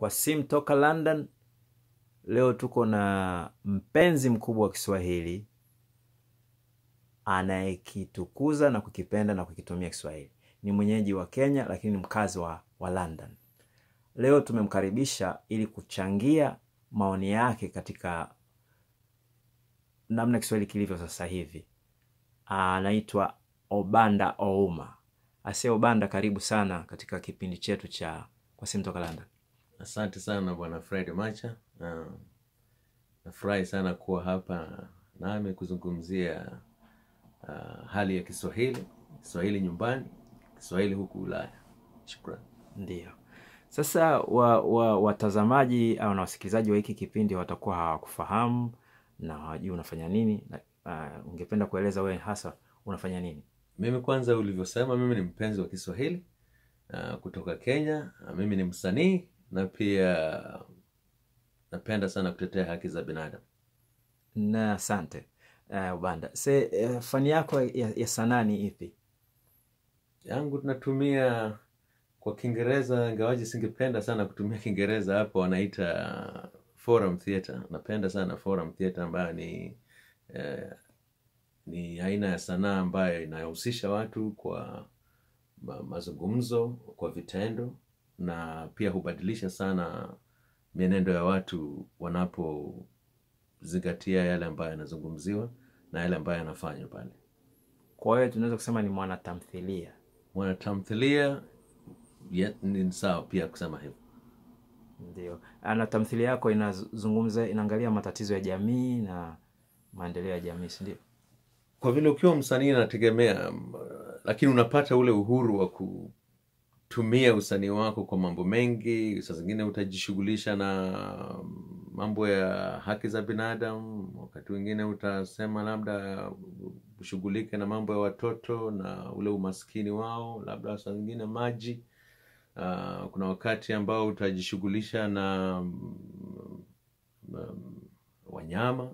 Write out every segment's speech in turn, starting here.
kwa simu toka London. Leo tuko na mpenzi mkubwa wa Kiswahili anayekitukuza na kukipenda na kukitumia Kiswahili. Ni mwenyeji wa Kenya lakini ni mkazi wa, wa London. Leo tumemkaribisha ili kuchangia maoni yake katika namna Kiswahili kilivyo sasa hivi. Anaitwa Obanda Ouma. asie Obanda, karibu sana katika kipindi chetu cha Kwa Simu Toka London. Asante sana bwana Fred Macha. nafurahi sana kuwa hapa nami kuzungumzia uh, hali ya Kiswahili, Kiswahili nyumbani, Kiswahili huku Ulaya. Shukrani. Ndio. Sasa wa, wa, watazamaji au na wasikilizaji wa hiki kipindi watakuwa hawakufahamu na wajui unafanya nini. Uh, ungependa kueleza wewe hasa unafanya nini? Mimi kwanza, ulivyosema, mimi ni mpenzi wa Kiswahili uh, kutoka Kenya. Uh, mimi ni msanii na pia napenda sana kutetea haki za binadamu na asante uh, se uh, fani yako ya, ya sanaa ni ipi yangu tunatumia kwa kiingereza ngawaji singependa sana kutumia kiingereza hapo wanaita uh, forum theater napenda sana forum theater ambayo ni eh, ni aina ya sanaa ambayo inahusisha watu kwa mazungumzo kwa vitendo na pia hubadilisha sana mienendo ya watu wanapozingatia yale ambayo yanazungumziwa na yale ambayo yanafanywa pale kwa hiyo tunaweza kusema ni mwanatamthilia mwanatamthilia ni sawa pia kusema hivyo ndio na tamthilia yako inazungumza inaangalia matatizo ya jamii na maendeleo ya jamii sindio kwa vile ukiwa msanii nategemea lakini unapata ule uhuru wa ku tumia usanii wako kwa mambo mengi. Saa zingine utajishughulisha na mm, mambo ya haki za binadamu, wakati wengine utasema labda ushughulike na mambo ya watoto na ule umaskini wao, labda saa zingine maji. Uh, kuna wakati ambao utajishughulisha na um, um, wanyama,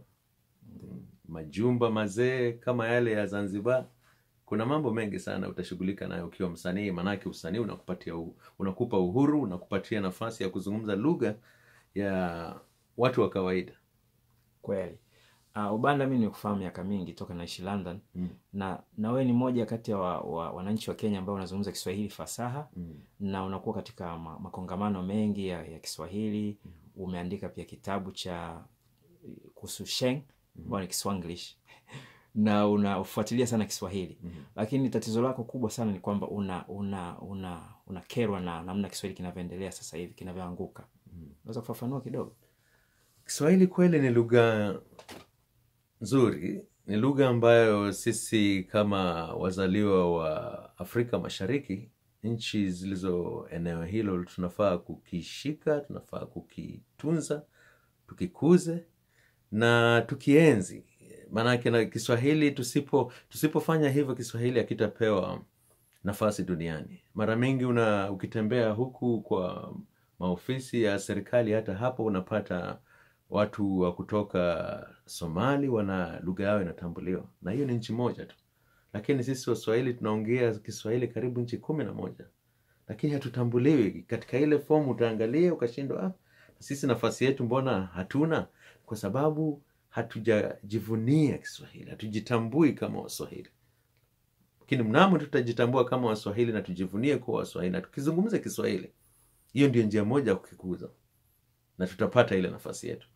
majumba mazee kama yale ya Zanzibar kuna mambo mengi sana utashughulika nayo ukiwa msanii maanake usanii unakupatia u, unakupa uhuru unakupatia nafasi ya kuzungumza lugha ya watu wa kawaida kweli uh, ah, ubanda mi nikufahamu miaka mingi toka naishi london mm. na na wewe ni moja kati ya wa, wa, wananchi wa kenya ambao unazungumza kiswahili fasaha mm. na unakuwa katika ma, makongamano mengi ya, ya kiswahili mm. umeandika pia kitabu cha kuhusu sheng mm. ambao mm. ni kiswanglish na unafuatilia sana Kiswahili mm -hmm. lakini tatizo lako kubwa sana ni kwamba una una una unakerwa na namna Kiswahili kinavyoendelea sasa hivi kinavyoanguka. Mhm. Unaweza mm -hmm. kufafanua kidogo? Kiswahili kweli ni lugha nzuri, ni lugha ambayo sisi kama wazaliwa wa Afrika Mashariki, nchi zilizo eneo hilo, tunafaa kukishika, tunafaa kukitunza, tukikuze na tukienzi maanake na kiswahili tusipo tusipofanya hivyo kiswahili akitapewa nafasi duniani mara mingi una ukitembea huku kwa maofisi ya serikali hata hapo unapata watu wa kutoka somali wana lugha yao inatambuliwa na hiyo ni nchi moja tu lakini sisi waswahili tunaongea kiswahili karibu nchi kumi na moja lakini hatutambuliwi katika ile fomu utaangalia ukashindwa ah, sisi nafasi yetu mbona hatuna kwa sababu hatujajivunia Kiswahili, hatujitambui kama Waswahili, lakini mnamo tutajitambua kama Waswahili na tujivunie kuwa Waswahili na tukizungumza Kiswahili. Hiyo ndio njia moja ya kukikuza na tutapata ile nafasi yetu.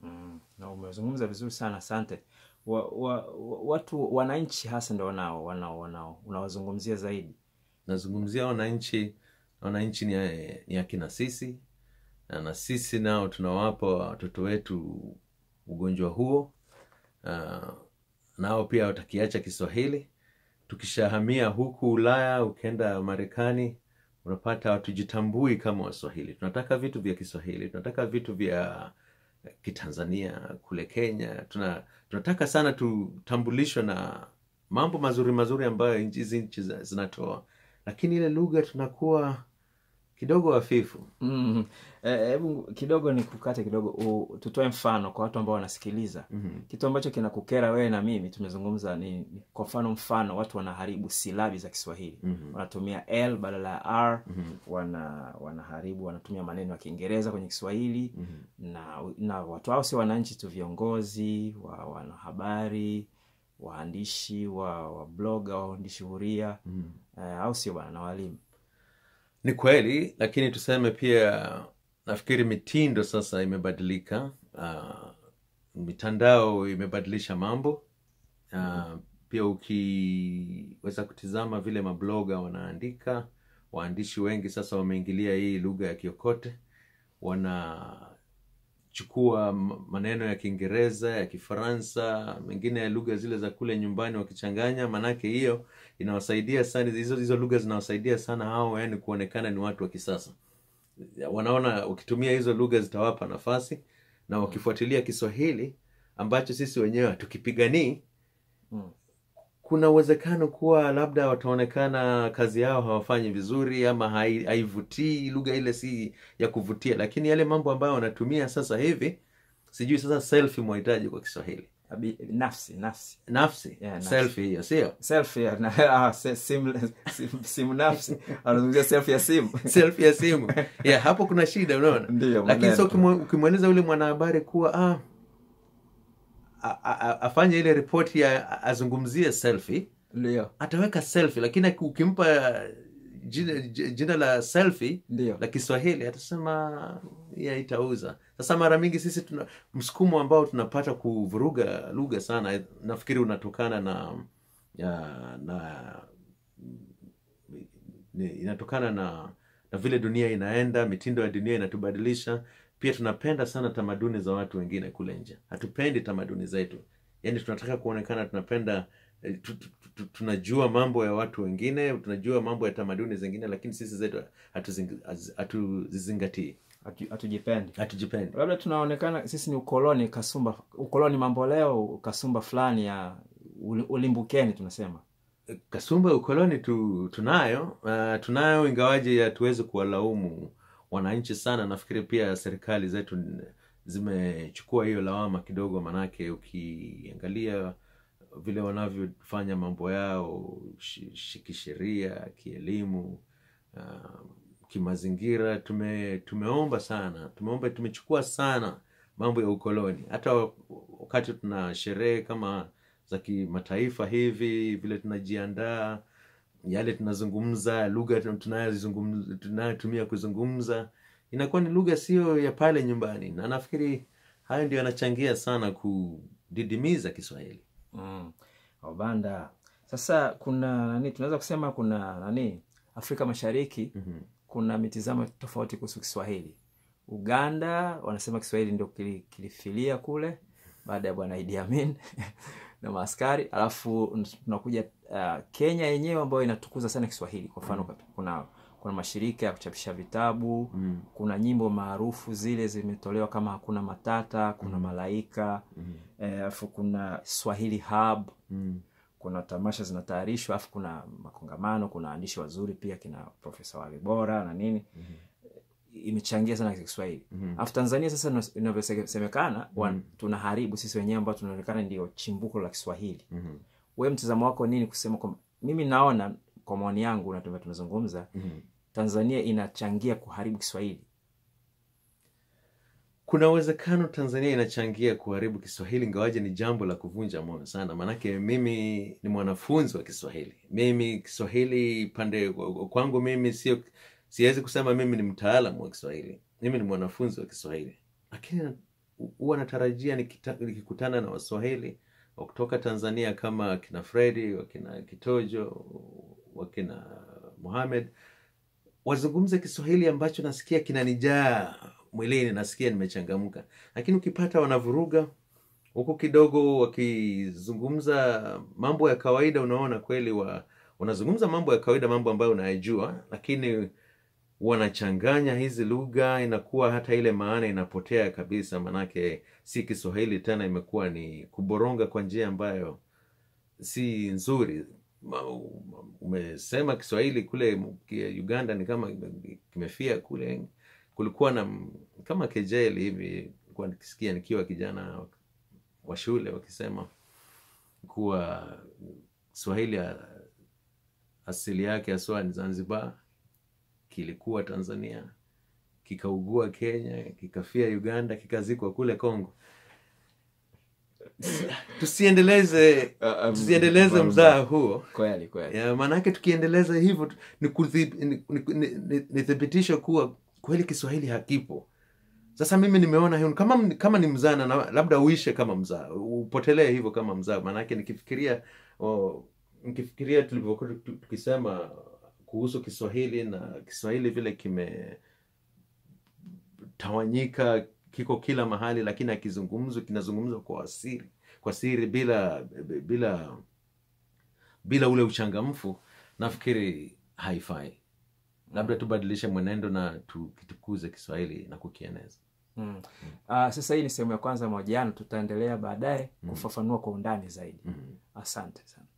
Mm, na umezungumza vizuri sana, asante. Wa, wa, wa, watu wananchi hasa ndo wanao wanao wanao unawazungumzia zaidi. Nazungumzia wananchi, wananchi ni, ni akina sisi na na sisi nao tunawapa watoto wetu ugonjwa huo uh, nao pia watakiacha Kiswahili. Tukishahamia huku Ulaya, ukienda Marekani, unapata watujitambui kama Waswahili. Tunataka vitu vya Kiswahili, tunataka vitu vya Kitanzania, kule Kenya tuna, tunataka sana tutambulishwe na mambo mazuri mazuri ambayo hizi nchi zinatoa, lakini ile lugha tunakuwa kidogo hafifu mm. -hmm. e, kidogo ni kukate kidogo tutoe mfano kwa watu ambao wanasikiliza mm -hmm. kitu ambacho kinakukera wewe na mimi tumezungumza ni kwa mfano mfano watu wanaharibu silabi za kiswahili mm -hmm. wanatumia l badala ya r mm -hmm. wana wanaharibu wanatumia maneno ya kiingereza kwenye kiswahili mm -hmm. na, na watu hao sio wananchi tu viongozi wa wanahabari waandishi wa, wa waandishi huria mm -hmm. e, eh, au sio bana na walimu ni kweli lakini tuseme pia nafikiri mitindo sasa imebadilika uh, mitandao imebadilisha mambo uh, pia ukiweza kutizama vile mabloga wanaandika waandishi wengi sasa wameingilia hii lugha ya kiokote wana chukua maneno ya kiingereza ya kifaransa mengine ya lugha zile za kule nyumbani wakichanganya manake hiyo inawasaidia sana hizo hizo lugha zinawasaidia sana hao yani kuonekana ni watu wa kisasa wanaona wakitumia hizo lugha zitawapa nafasi na wakifuatilia kiswahili ambacho sisi wenyewe hatukipiganii hmm kuna uwezekano kuwa labda wataonekana kazi yao hawafanyi vizuri ama haivutii lugha ile si ya kuvutia lakini yale mambo ambayo wanatumia sasa hivi sijui sasa selfie mwahitaji kwa kiswahili Abi, nafsi nafsi nafsi hiyo sio ah, ya, simu ya simu hapo kuna shida unaona lakini ukimweleza yule mwanahabari kuwa ah, afanye ile ripoti ya azungumzie selfi ataweka selfi lakini ukimpa jina, jina la selfi Leo. la kiswahili atasema ya itauza sasa mara mingi sisi tuna msukumo ambao tunapata kuvuruga lugha sana nafikiri unatokana na ya, na inatokana na na vile dunia inaenda mitindo ya dunia inatubadilisha pia tunapenda sana tamaduni za watu wengine kule nje hatupendi tamaduni zetu yani tunataka kuonekana tunapenda eh, tunajua mambo ya watu wengine tunajua mambo ya tamaduni zingine lakini sisi zetu hatuzizingatii hatujipendi hatujipendi labda tunaonekana sisi ni ukoloni kasumba ukoloni mambo leo kasumba fulani ya ulimbukeni tunasema kasumba ukoloni tu, tunayo uh, tunayo ingawaji hatuwezi kuwalaumu wananchi sana nafikiri pia serikali zetu zimechukua hiyo lawama kidogo manake ukiangalia vile wanavyofanya mambo yao kisheria kielimu uh, kimazingira tume, tumeomba sana tumeomba tumechukua sana mambo ya ukoloni hata wakati tuna sherehe kama za kimataifa hivi vile tunajiandaa yale tunazungumza lugha tunayotumia kuzungumza inakuwa ni lugha siyo ya pale nyumbani na nafikiri hayo ndio yanachangia sana kudidimiza kiswahili mm. obanda sasa kuna nani tunaweza kusema kuna nani afrika mashariki mm-hmm. kuna mitizamo tofauti kuhusu kiswahili uganda wanasema kiswahili ndio kilifilia kule baada ya bwana idi amin na maaskari alafu tunakuja uh, Kenya yenyewe ambayo inatukuza sana Kiswahili kwa mfano mm. kuna kuna mashirika ya kuchapisha vitabu mm. kuna nyimbo maarufu zile zimetolewa kama hakuna matata kuna mm. malaika mm. Eh, alafu mm. e, kuna Swahili Hub mm. kuna tamasha zinatayarishwa alafu kuna makongamano kuna waandishi wazuri pia kina profesa bora na nini mm imechangia sana katika Kiswahili. mm -hmm. Afu Tanzania sasa inavyosemekana mm -hmm. tunaharibu sisi wenyewe ambao tunaonekana ndio chimbuko la Kiswahili. mm -hmm. Wewe mtazamo wako nini kusema kwa mimi naona kwa maoni yangu na tumezungumza mm -hmm. Tanzania inachangia kuharibu Kiswahili. Kuna uwezekano Tanzania inachangia kuharibu Kiswahili, ingawaje ni jambo la kuvunja moyo sana, maanake mimi ni mwanafunzi wa Kiswahili. Mimi Kiswahili pande kwangu mimi sio siwezi kusema mimi ni mtaalamu wa kiswahili mimi ni mwanafunzi wa kiswahili lakini huwa natarajia nikikutana na waswahili wa kutoka tanzania kama akina fredi wakina kitojo wakina muhamed wazungumze kiswahili ambacho nasikia kinanijaa mwilini nasikia nimechangamka lakini ukipata wanavuruga huku kidogo wakizungumza mambo ya kawaida unaona kweli wa unazungumza mambo ya kawaida mambo ambayo unayajua lakini wanachanganya hizi lugha inakuwa hata ile maana inapotea kabisa manake si kiswahili tena imekuwa ni kuboronga kwa njia ambayo si nzuri umesema kiswahili kule uganda ni kama kimefia kule kulikuwa na kama kejeli hivi kuwa nikisikia nikiwa kijana wa shule wakisema kuwa swahili asili yake haswa ni zanzibar kilikuwa tanzania kikaugua kenya kikafia uganda kikazikwa kule congo tusiendeleze uh, um, tusiendeleze mzaa huo kweli kweli maanaake tukiendeleza hivyo ni, ni, ni, ni kuwa kweli kiswahili hakipo sasa mimi nimeona hiyo kama, kama ni mzaa na labda uishe kama mzaa upotelee hivyo kama mzaa maanake nikifikiria oh, nikifikiria tulivyokuwa tukisema kuhusu Kiswahili na Kiswahili vile kimetawanyika, kiko kila mahali, lakini akizungumzwa kinazungumzwa kwa siri, kwa siri bila bila bila ule uchangamfu, nafikiri haifai. Labda tubadilishe mwenendo na tukitukuze Kiswahili na kukieneza. Mm. Mm. Uh, sasa hii ni sehemu ya kwanza ya mahojiano, tutaendelea baadaye mm. kufafanua kwa undani zaidi. Mm. Asante sana.